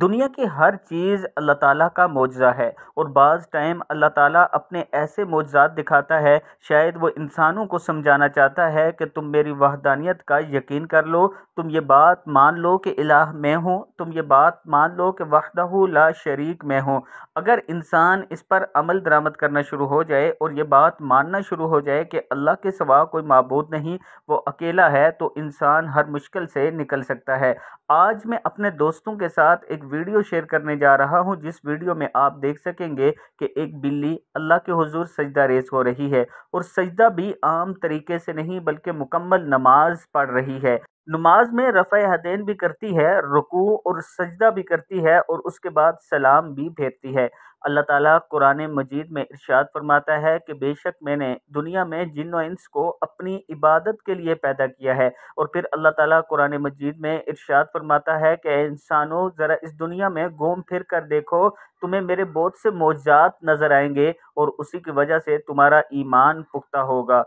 दुनिया की हर चीज़ अल्लाह ताला का मुआवजा है और बाज़ टाइम अल्लाह ताला अपने ऐसे मौजात दिखाता है शायद वो इंसानों को समझाना चाहता है कि तुम मेरी वहदानियत का यकीन कर लो तुम ये बात मान लो कि इलाह मैं हूँ तुम ये बात मान लो कि वहदा ला शरीक मैं हूँ अगर इंसान इस पर अमल दरामद करना शुरू हो जाए और ये बात मानना शुरू हो जाए कि अल्लाह के सिवा कोई मबूद नहीं वो अकेला है तो इंसान हर मुश्किल से निकल सकता है आज मैं अपने दोस्तों के साथ एक एक वीडियो शेयर करने जा रहा हूं जिस वीडियो में आप देख सकेंगे कि एक बिल्ली अल्लाह के हुजूर सजदा रेज हो रही है और सजदा भी आम तरीके से नहीं बल्कि मुकम्मल नमाज पढ़ रही है नमाज में रफ़ हदैन भी करती है रुकू और सजदा भी करती है और उसके बाद सलाम भी फेरती है अल्लाह ताला कुरान मजीद में इरशाद फरमाता है कि बेशक मैंने दुनिया में जिन इंस को अपनी इबादत के लिए पैदा किया है और फिर अल्लाह ताला कुरान मजीद में इरशाद फरमाता है कि इंसानों ज़रा इस दुनिया में घूम फिर कर देखो तुम्हें मेरे बहुत से मोजात नज़र आएंगे और उसी की वजह से तुम्हारा ईमान पुख्ता होगा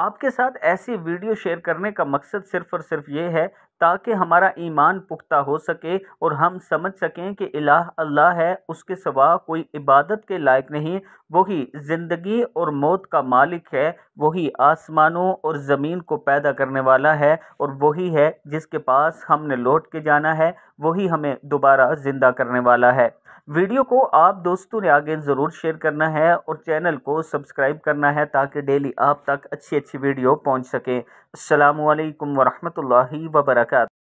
आपके साथ ऐसी वीडियो शेयर करने का मकसद सिर्फ और सिर्फ ये है ताकि हमारा ईमान पुख्ता हो सके और हम समझ सकें कि इलाह अल्लाह है उसके सवा कोई इबादत के लायक नहीं वही ज़िंदगी और मौत का मालिक है वही आसमानों और ज़मीन को पैदा करने वाला है और वही है जिसके पास हमने लौट के जाना है वही हमें दोबारा ज़िंदा करने वाला है वीडियो को आप दोस्तों ने आगे ज़रूर शेयर करना है और चैनल को सब्सक्राइब करना है ताकि डेली आप तक अच्छी अच्छी वीडियो पहुंच सके अल्लाम वरहमल वबरक